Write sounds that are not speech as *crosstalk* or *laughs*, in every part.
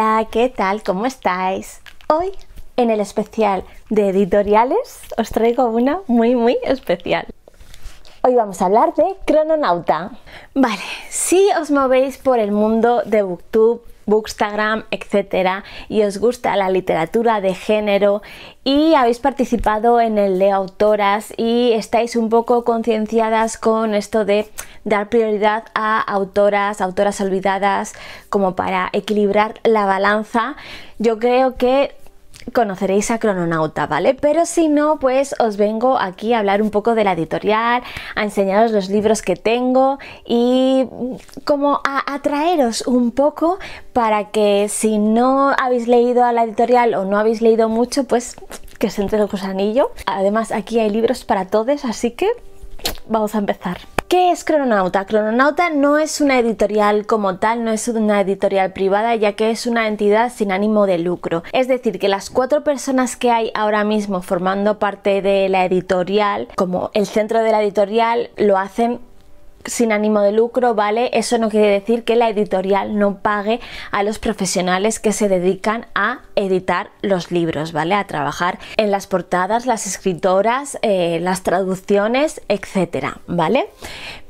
Hola, ¿qué tal? ¿Cómo estáis? Hoy en el especial de editoriales os traigo una muy muy especial. Hoy vamos a hablar de Crononauta. Vale, si os movéis por el mundo de Booktube Bookstagram, etcétera, y os gusta la literatura de género y habéis participado en el de autoras y estáis un poco concienciadas con esto de dar prioridad a autoras, autoras olvidadas, como para equilibrar la balanza, yo creo que conoceréis a Crononauta, ¿vale? Pero si no, pues os vengo aquí a hablar un poco de la editorial, a enseñaros los libros que tengo y mm, como a atraeros un poco para que si no habéis leído a la editorial o no habéis leído mucho, pues que os entre el gusanillo. Además, aquí hay libros para todos, así que vamos a empezar. ¿Qué es Crononauta? Crononauta no es una editorial como tal, no es una editorial privada, ya que es una entidad sin ánimo de lucro. Es decir, que las cuatro personas que hay ahora mismo formando parte de la editorial, como el centro de la editorial, lo hacen sin ánimo de lucro, ¿vale? Eso no quiere decir que la editorial no pague a los profesionales que se dedican a editar los libros, ¿vale? A trabajar en las portadas, las escritoras, eh, las traducciones, etcétera, ¿vale?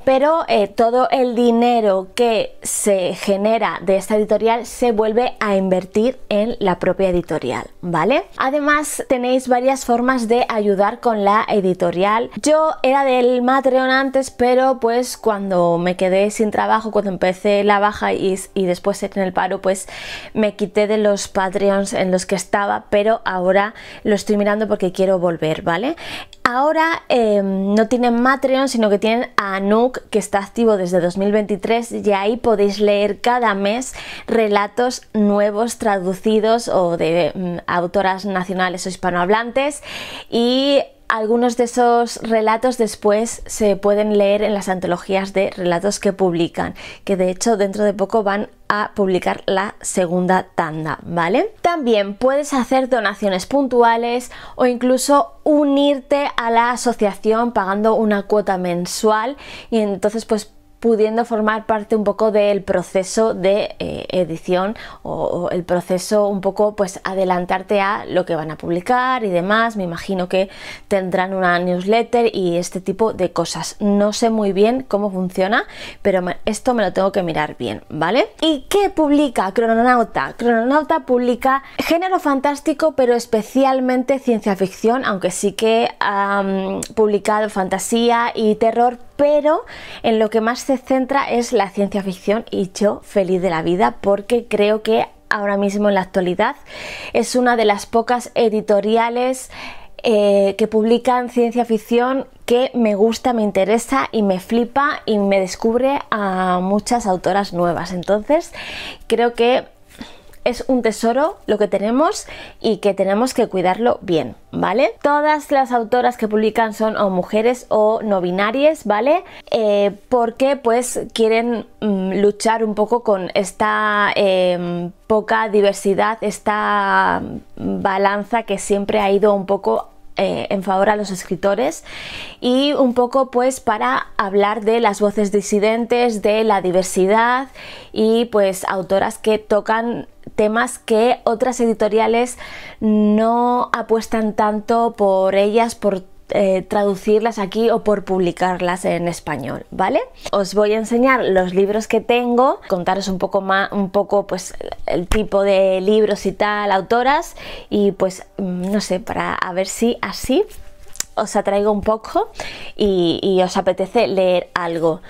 pero eh, todo el dinero que se genera de esta editorial se vuelve a invertir en la propia editorial, ¿vale? Además tenéis varias formas de ayudar con la editorial. Yo era del Matreon antes, pero pues cuando me quedé sin trabajo, cuando empecé la baja y, y después en el paro, pues me quité de los Patreons en los que estaba, pero ahora lo estoy mirando porque quiero volver, ¿vale? ahora em, no tienen Matreon, sino que tienen a Anook, que está activo desde 2023, y ahí podéis leer cada mes relatos nuevos traducidos o de em, autoras nacionales o hispanohablantes. Y algunos de esos relatos después se pueden leer en las antologías de relatos que publican, que de hecho dentro de poco van a publicar la segunda tanda, ¿vale? También puedes hacer donaciones puntuales o incluso unirte a la asociación pagando una cuota mensual y entonces pues pudiendo formar parte un poco del proceso de eh, edición o, el proceso un poco pues adelantarte a lo que van a publicar y demás. Me imagino que tendrán una newsletter y este tipo de cosas. No sé muy bien cómo funciona, pero esto me lo tengo que mirar bien, ¿vale? ¿Y qué publica Crononauta? Crononauta publica género fantástico, pero especialmente ciencia ficción, aunque sí que ha publicado fantasía y terror, pero en lo que más se centra es la ciencia ficción y yo feliz de la vida porque creo que ahora mismo en la actualidad es una de las pocas editoriales eh, que publican ciencia ficción que me gusta, me interesa y me flipa y me descubre a muchas autoras nuevas. Entonces creo que es un tesoro lo que tenemos y que tenemos que cuidarlo bien, ¿vale? Todas las autoras que publican son o mujeres o no binarias, ¿vale? Eh, porque pues quieren mm, luchar un poco con esta em, poca diversidad, esta mm, balanza que siempre ha ido un poco eh, en favor a los escritores y un poco pues para hablar de las voces disidentes, de la diversidad y pues autoras que tocan temas que otras editoriales no apuestan tanto por ellas, por eh, traducirlas aquí o por publicarlas en español, ¿vale? Os voy a enseñar los libros que tengo, contaros un poco más, un poco pues el tipo de libros y tal, autoras y pues mm, no sé, para ver si así os atraigo un poco y, y os apetece leer algo.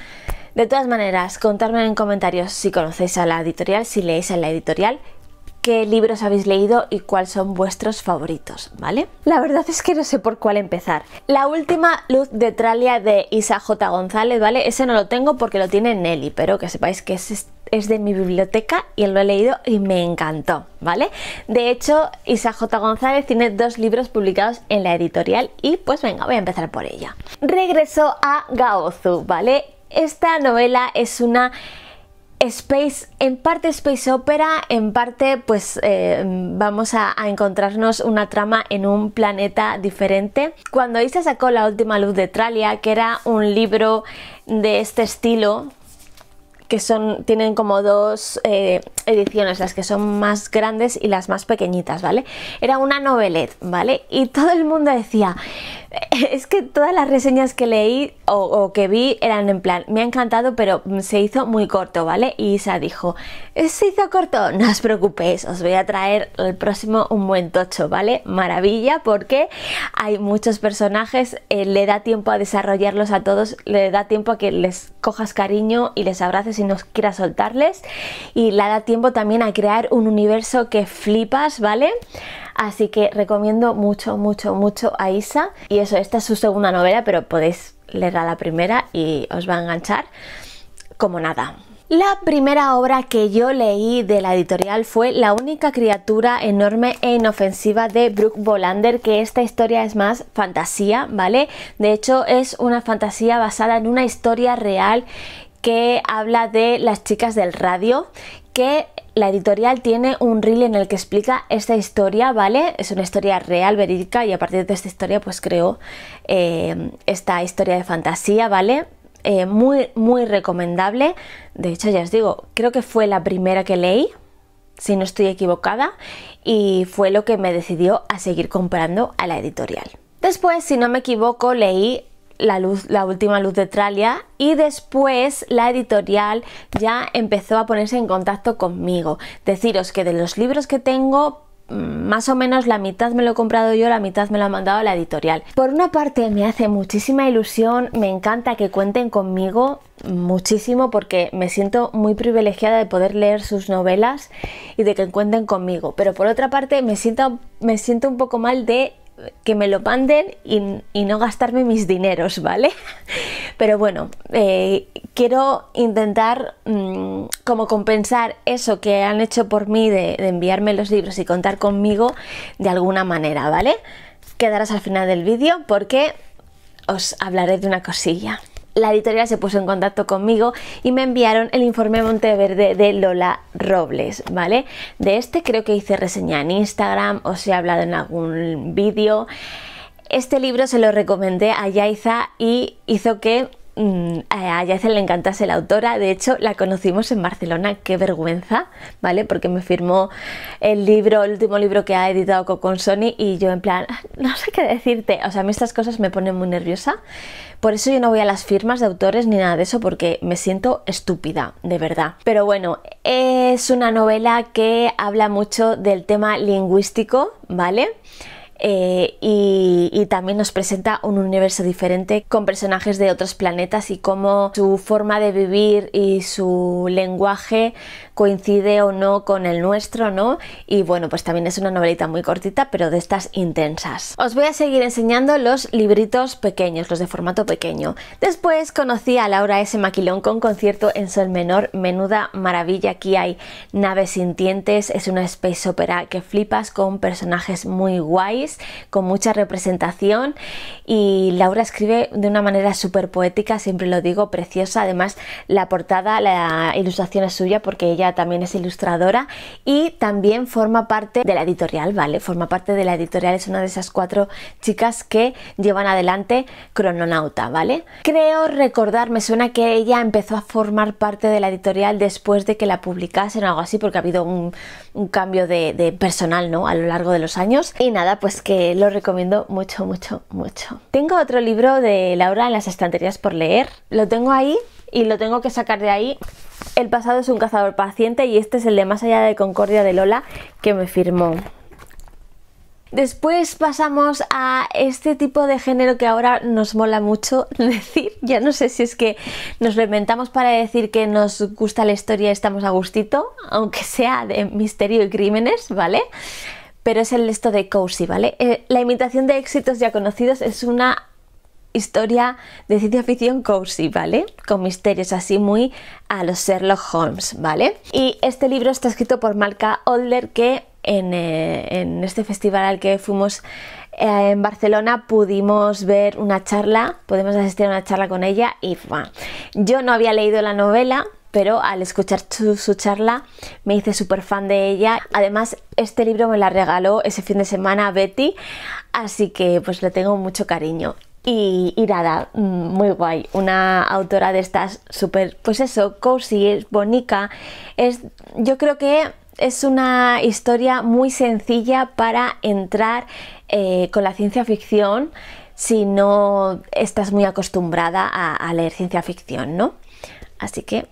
De todas maneras, contadme en comentarios si conocéis a la editorial, si leéis a la editorial, qué libros habéis leído y cuáles son vuestros favoritos, ¿vale? La verdad es que no sé por cuál empezar. La última luz de Tralia de Isa J. González, ¿vale? Ese no lo tengo porque lo tiene Nelly, pero que sepáis que es de mi biblioteca y lo he leído y me encantó, ¿vale? De hecho, Isa J. González tiene dos libros publicados en la editorial y pues venga, voy a empezar por ella. Regreso a Gaozu, ¿vale? Esta novela es una Space, en parte space opera, en parte pues eh, vamos a, encontrarnos una trama en un planeta diferente. Cuando ahí se sacó La última luz de Tralia, que era un libro de este estilo, que son, tienen como dos eh, ediciones, las que son más grandes y las más pequeñitas, ¿vale? Era una novelette, ¿vale? Y todo el mundo decía, *laughs* es que todas las reseñas que leí o, que vi eran en plan, me ha encantado, pero se hizo muy corto, ¿vale? Y Isa dijo, eh, ¿se hizo corto? No os preocupéis, os voy a traer el próximo un buen tocho, ¿vale? Maravilla, porque hay muchos personajes, eh, le da tiempo a desarrollarlos a todos, le da tiempo a que les cojas cariño y les abraces y no quieras soltarles, y le da tiempo también a crear un universo que flipas, ¿vale? Así que recomiendo mucho, mucho, mucho a Isa. Y eso, esta es su segunda novela, pero podéis leerla la primera y os va a enganchar como nada. La primera obra que yo leí de la editorial fue La única criatura enorme e inofensiva de Brooke Volander, que esta historia es más fantasía, ¿vale? De hecho, es una fantasía basada en una historia real que habla de las chicas del radio que la editorial tiene un reel en el que explica esta historia, ¿vale? Es una historia real, verídica, y a partir de esta historia, pues creo eh, esta historia de fantasía, ¿vale? Eh, muy, muy recomendable. De hecho, ya os digo, creo que fue la primera que leí, si no estoy equivocada, y fue lo que me decidió a seguir comprando a la editorial. Después, si no me equivoco, leí la, luz, la última luz de Tralia y después la editorial ya empezó a ponerse en contacto conmigo. Deciros que de los libros que tengo, mm, más o menos la mitad me lo he comprado yo, la mitad me lo ha mandado la editorial. Por una parte me hace muchísima ilusión, me encanta que cuenten conmigo muchísimo porque me siento muy privilegiada de poder leer sus novelas y de que cuenten conmigo, pero por otra parte me siento, me siento un poco mal de que me lo manden y, no gastarme mis dineros, ¿vale? Pero bueno, eh, quiero intentar mm, como compensar eso que han hecho por mí de, de enviarme los libros y contar conmigo de alguna manera, ¿vale? Quedarás al final del vídeo porque os hablaré de una cosilla la editorial se puso en contacto conmigo y me enviaron el informe Monteverde de Lola Robles, ¿vale? De este creo que hice reseña en Instagram, o se he hablado en algún vídeo. Este libro se lo recomendé a Yaiza y hizo que mm, a Yaiza le encantase la autora, de hecho la conocimos en Barcelona, qué vergüenza, ¿vale? Porque me firmó el libro, el último libro que ha editado con Sony y yo en plan, ah, no sé qué decirte, o sea, a mí estas cosas me ponen muy nerviosa por eso yo no voy a las firmas de autores ni nada de eso porque me siento estúpida, de verdad. Pero bueno, es una novela que habla mucho del tema lingüístico, ¿vale? Eh, y, y, también nos presenta un universo diferente con personajes de otros planetas y cómo su forma de vivir y su lenguaje coincide o no con el nuestro, ¿no? Y bueno, pues también es una novelita muy cortita, pero de estas intensas. Os voy a seguir enseñando los libritos pequeños, los de formato pequeño. Después conocí a Laura S. Maquilón con concierto en sol menor, menuda maravilla. Aquí hay naves sintientes, es una space opera que flipas con personajes muy guays, con mucha representación y Laura escribe de una manera súper poética, siempre lo digo, preciosa. Además, la portada, la ilustración es suya porque ella también es ilustradora y también forma parte de la editorial, ¿vale? Forma parte de la editorial, es una de esas cuatro chicas que llevan adelante Crononauta, ¿vale? Creo recordar, me suena que ella empezó a formar parte de la editorial después de que la publicasen o algo así, porque ha habido un, cambio de, de personal, ¿no? A lo largo de los años. Y nada, pues que lo recomiendo mucho, mucho, mucho. Tengo otro libro de Laura en las estanterías por leer. Lo tengo ahí y lo tengo que sacar de ahí. El pasado es un cazador paciente y este es el de Más allá de Concordia de Lola que me firmó. Después pasamos a este tipo de género que ahora nos mola mucho *laughs* decir. Ya no sé si es que nos lo inventamos para decir que nos gusta la historia y estamos a gustito, aunque sea de misterio y crímenes, ¿vale? Pero es el esto de cozy, ¿vale? Eh, la imitación de éxitos ya conocidos es una historia de ciencia ficción cozy, ¿vale? Con misterios así muy a los Sherlock Holmes, ¿vale? Y este libro está escrito por Malca Odler que eh, en, este festival al que fuimos eh, en Barcelona pudimos ver una charla, pudimos asistir a una charla con ella y yo no había leído la novela, pero al escuchar su, charla me hice súper fan de ella. Además, este libro me la regaló ese fin de semana Betty, así que pues le tengo mucho cariño. Y, mm, muy guay. Una autora de estas súper, pues eso, cozy, es bonita. Es, yo creo que es una historia muy sencilla para entrar eh, con la ciencia ficción si no estás muy acostumbrada a, a leer ciencia ficción, ¿no? Así que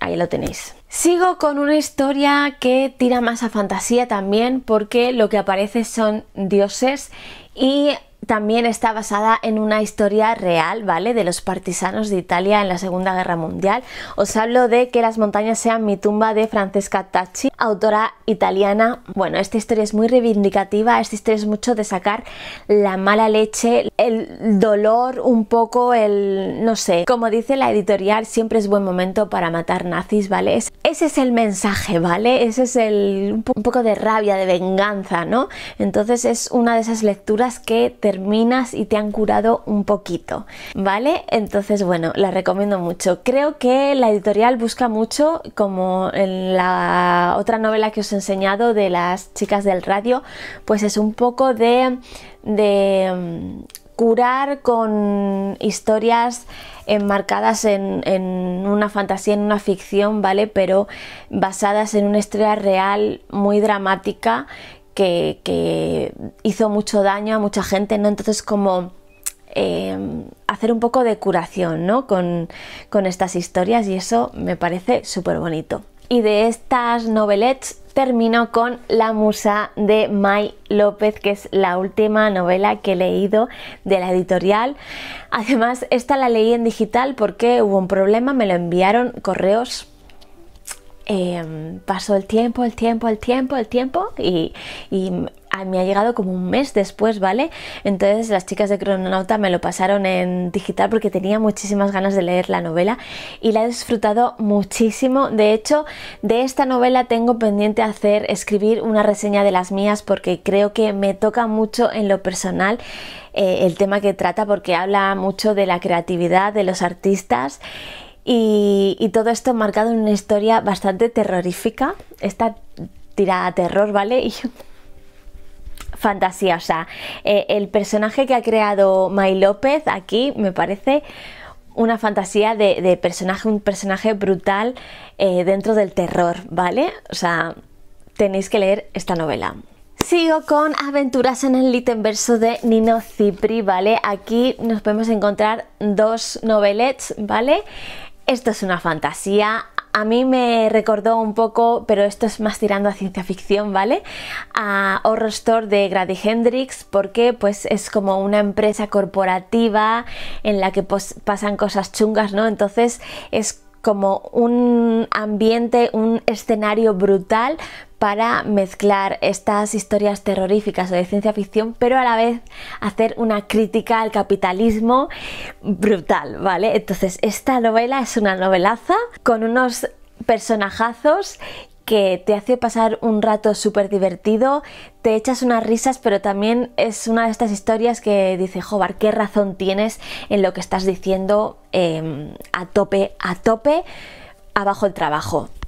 ahí lo tenéis. Sigo con una historia que tira más a fantasía también porque lo que aparece son dioses y también está basada en una historia real, ¿vale? De los partisanos de Italia en la Segunda Guerra Mundial. Os hablo de Que las montañas sean mi tumba de Francesca Tacci, autora italiana. Bueno, esta historia es muy reivindicativa, esta historia es mucho de sacar la mala leche, el dolor, un poco el, no sé, como dice la editorial, siempre es buen momento para matar nazis, ¿vale? Ese es el mensaje, ¿vale? Ese es el, un poco de rabia, de venganza, ¿no? Entonces es una de esas lecturas que te terminas y te han curado un poquito, ¿vale? Entonces, bueno, la recomiendo mucho. Creo que la editorial busca mucho, como en la otra novela que os he enseñado de las chicas del radio, pues es un poco de... de mm, curar con historias enmarcadas en, una fantasía, en una ficción, ¿vale? Pero basadas en una historia real muy dramática que, hizo mucho daño a mucha gente, ¿no? Entonces como em, hacer un poco de curación, Con, estas historias y eso me parece súper bonito. Y de estas novelettes termino con La Musa de Mai López, que es la última novela que he leído de la editorial. Además, esta la leí en digital porque hubo un problema, me lo enviaron correos Em, pasó el tiempo, el tiempo, el tiempo, el tiempo y, me ha llegado como un mes después, ¿vale? Entonces las chicas de Crononauta me lo pasaron en digital porque tenía muchísimas ganas de leer la novela y la he disfrutado muchísimo. De hecho, de esta novela tengo pendiente hacer, escribir una reseña de las mías porque creo que me toca mucho en lo personal eh, el tema que trata porque habla mucho de la creatividad de los artistas y, todo esto marcado en una historia bastante terrorífica. Esta tirada a terror, ¿vale? *laughs* Y fantasía, o sea, eh, el personaje que ha creado May López aquí me parece una fantasía de, personaje, un personaje brutal eh, dentro del terror, ¿vale? O sea, tenéis que leer esta novela. Sigo con Aventuras en el verso de Nino Cipri, ¿vale? Aquí nos podemos encontrar dos novelets, ¿vale? Esto es una fantasía. A mí me recordó un poco, pero esto es más tirando a ciencia ficción, ¿vale? A Horror Store de Grady Hendrix, porque pues es como una empresa corporativa en la que pues, pasan cosas chungas, ¿no? Entonces es como un ambiente, un escenario brutal para mezclar estas historias terroríficas de ciencia ficción, pero a la vez hacer una crítica al capitalismo brutal, ¿vale? Entonces, esta novela es una novelaza con unos personajazos que te hace pasar un rato súper divertido, te echas unas risas, pero también es una de estas historias que dice, Jobar, qué razón tienes en lo que estás diciendo em, a tope, a tope, abajo el trabajo. *laughs*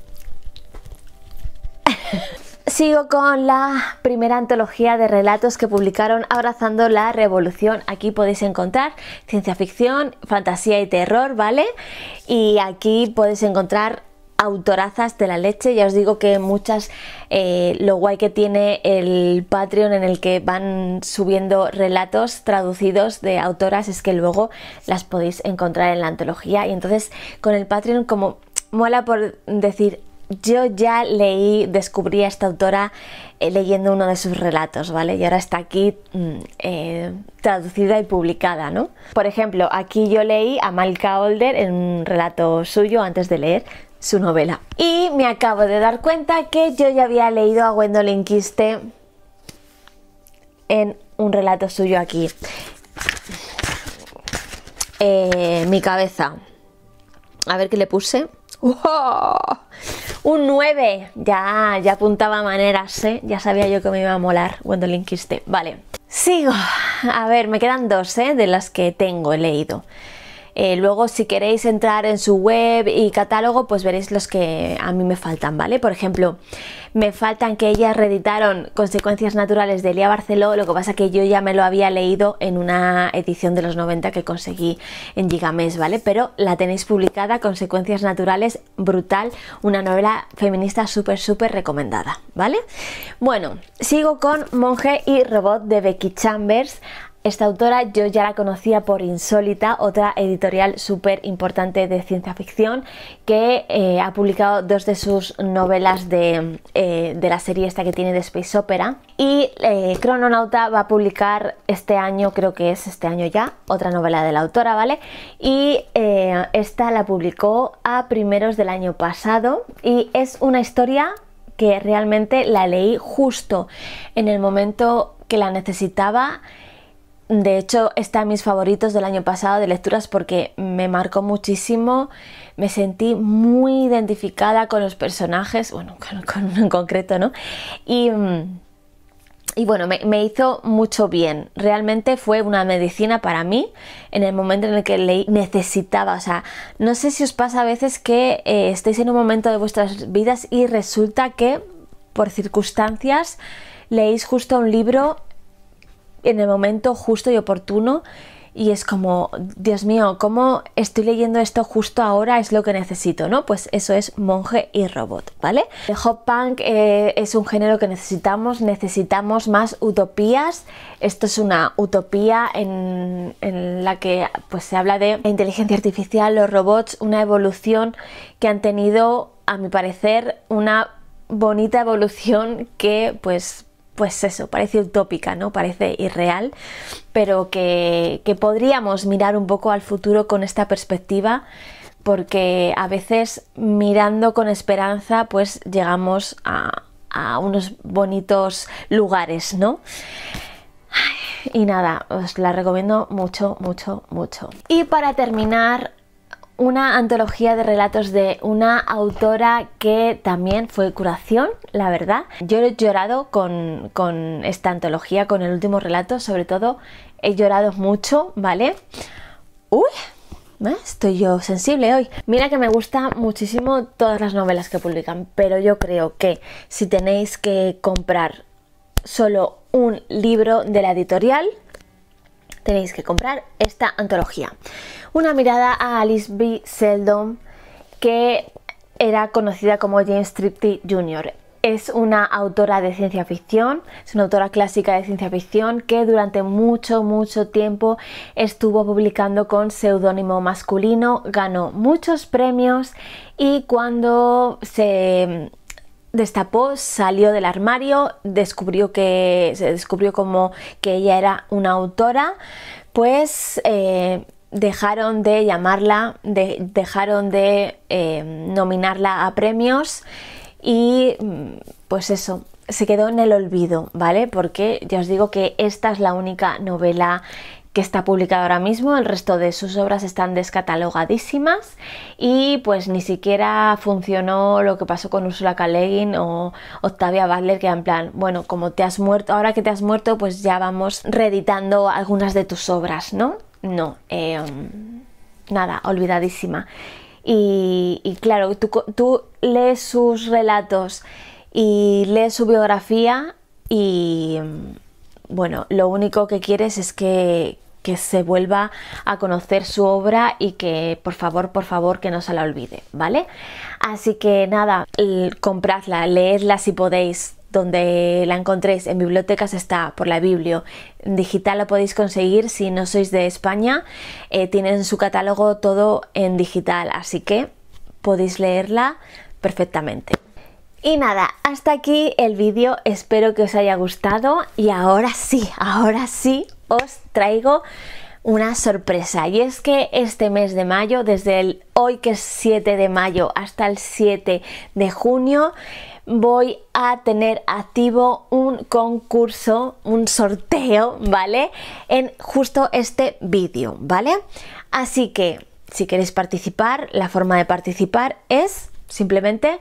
Sigo con la primera antología de relatos que publicaron Abrazando la Revolución. Aquí podéis encontrar ciencia ficción, fantasía y terror, ¿vale? Y aquí podéis encontrar autorazas de la leche. Ya os digo que muchas, eh, lo guay que tiene el Patreon en el que van subiendo relatos traducidos de autoras es que luego las podéis encontrar en la antología. Y entonces con el Patreon como mola por decir, yo ya leí, descubrí a esta autora eh, leyendo uno de sus relatos, ¿vale? Y ahora está aquí mm, eh, traducida y publicada, ¿no? Por ejemplo, aquí yo leí a Malka holder en un relato suyo antes de leer su novela. Y me acabo de dar cuenta que yo ya había leído a Gwendolyn Quiste en un relato suyo aquí. Eh, mi cabeza. A ver qué le puse. ¡Oh! Un 9. Ya, ya apuntaba maneras, ¿eh? Ya sabía yo que me iba a molar wendell Quiste. Vale. Sigo. A ver, me quedan dos, ¿eh? De las que tengo, leído. Eh, luego si queréis entrar en su web y catálogo pues veréis los que a mí me faltan, ¿vale? Por ejemplo, me faltan que ellas reeditaron Consecuencias Naturales de Elia Barceló, lo que pasa que yo ya me lo había leído en una edición de los 90 que conseguí en Gigamés, ¿vale? Pero la tenéis publicada, Consecuencias Naturales, brutal, una novela feminista súper, súper recomendada, ¿vale? Bueno, sigo con Monje y Robot de Becky Chambers. Esta autora yo ya la conocía por Insólita, otra editorial súper importante de ciencia ficción, que eh, ha publicado dos de sus novelas eh, de, la serie esta que tiene de Space Opera. Y eh, Crononauta va a publicar este año, creo que es este año ya, otra novela de la autora, ¿vale? Y esta la publicó a primeros del año pasado y es una historia que realmente la leí justo en el momento que la necesitaba de hecho, está en mis favoritos del año pasado de lecturas porque me marcó muchísimo, me sentí muy identificada con los personajes, bueno, *laughs* con, en concreto, ¿no? Y, bueno, me, hizo mucho bien. Realmente fue una medicina para mí en el momento en el que leí, necesitaba. O sea, no sé si os pasa a veces que eh, estáis estéis en un momento de vuestras vidas y resulta que por circunstancias leéis justo un libro en el momento justo y oportuno y es como, Dios mío, ¿cómo estoy leyendo esto justo ahora? Es lo que necesito, ¿no? Pues eso es monje y robot, ¿vale? El hop punk eh, es un género que necesitamos, necesitamos más utopías. Esto es una utopía en, en la que pues, se habla de inteligencia artificial, los robots, una evolución que han tenido, a mi parecer, una bonita evolución que pues pues eso, parece utópica, ¿no? Parece irreal, pero que, podríamos mirar un poco al futuro con esta perspectiva porque a veces mirando con esperanza pues llegamos a, unos bonitos lugares, ¿no? y nada, os la recomiendo mucho, mucho, mucho. Y para terminar, una antología de relatos de una autora que también fue curación, la verdad. Yo he llorado con, esta antología, con el último relato, sobre todo he llorado mucho, ¿vale? ¡Uy! ¿eh? Estoy yo sensible hoy. Mira que me gustan muchísimo todas las novelas que publican, pero yo creo que si tenéis que comprar solo un libro de la editorial, tenéis que comprar esta antología una mirada a Alice B. Seldon, que era conocida como James Tripty Jr. Es una autora de ciencia ficción, es una autora clásica de ciencia ficción que durante mucho, mucho tiempo estuvo publicando con seudónimo masculino, ganó muchos premios y cuando se destapó, salió del armario, descubrió que se descubrió como que ella era una autora, pues eh, dejaron de llamarla, de, dejaron de eh, nominarla a premios y mm, pues eso, se quedó en el olvido, ¿vale? Porque ya os digo que esta es la única novela que está publicada ahora mismo, el resto de sus obras están descatalogadísimas y pues ni siquiera funcionó lo que pasó con Ursula K. o Octavia Butler, que en plan, bueno, como te has muerto, ahora que te has muerto, pues ya vamos reeditando algunas de tus obras, ¿no? no, em, nada, olvidadísima. Y, claro, tú, tú, lees sus relatos y lees su biografía y bueno, lo único que quieres es que, que se vuelva a conocer su obra y que por favor, por favor, que no se la olvide, ¿vale? Así que nada, compradla, leedla si podéis, donde la encontréis en bibliotecas está por la Biblio. digital lo podéis conseguir si no sois de España. Eh, tienen su catálogo todo en digital, así que podéis leerla perfectamente. Y nada, hasta aquí el vídeo, espero que os haya gustado y ahora sí, ahora sí os traigo una sorpresa y es que este mes de mayo, desde el hoy que es 7 de mayo hasta el 7 de junio, voy a tener activo un concurso, un sorteo, ¿vale? En justo este vídeo, ¿vale? Así que si queréis participar, la forma de participar es simplemente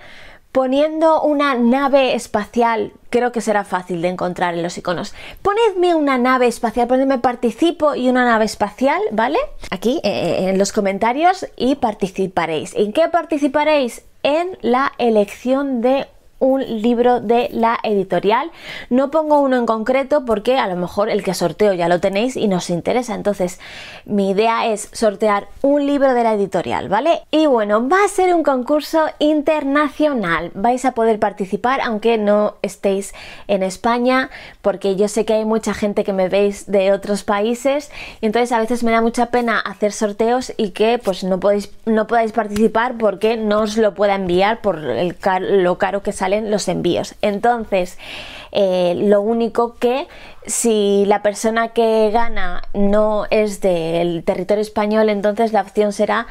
poniendo una nave espacial, creo que será fácil de encontrar en los iconos. Ponedme una nave espacial, ponedme participo y una nave espacial, ¿vale? Aquí eh, eh, en los comentarios y participaréis. ¿En qué participaréis? En la elección de un libro de la editorial. No pongo uno en concreto porque a lo mejor el que sorteo ya lo tenéis y nos interesa. Entonces, mi idea es sortear un libro de la editorial, ¿vale? Y bueno, va a ser un concurso internacional. Vais a poder participar aunque no estéis en España, porque yo sé que hay mucha gente que me veis de otros países y entonces a veces me da mucha pena hacer sorteos y que pues no podéis no podáis participar porque no os lo pueda enviar por el lo caro que sale los envíos. Entonces, eh, lo único que si la persona que gana no es del territorio español, entonces la opción será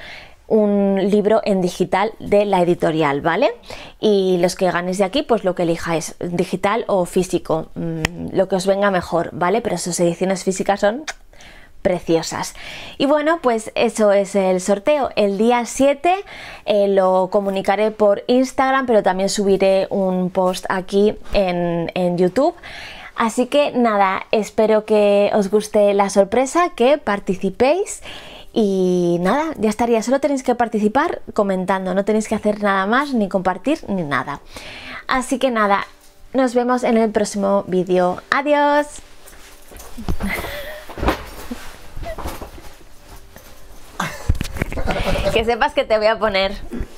un libro en digital de la editorial, ¿vale? Y los que ganéis de aquí, pues lo que elijáis, digital o físico, mm, lo que os venga mejor, ¿vale? Pero sus ediciones físicas son preciosas. Y bueno, pues eso es el sorteo. El día 7 eh, lo comunicaré por Instagram, pero también subiré un post aquí en, en YouTube. Así que nada, espero que os guste la sorpresa, que participéis y nada, ya estaría. Solo tenéis que participar comentando, no tenéis que hacer nada más, ni compartir, ni nada. Así que nada, nos vemos en el próximo vídeo. Adiós. que sepas que te voy a poner.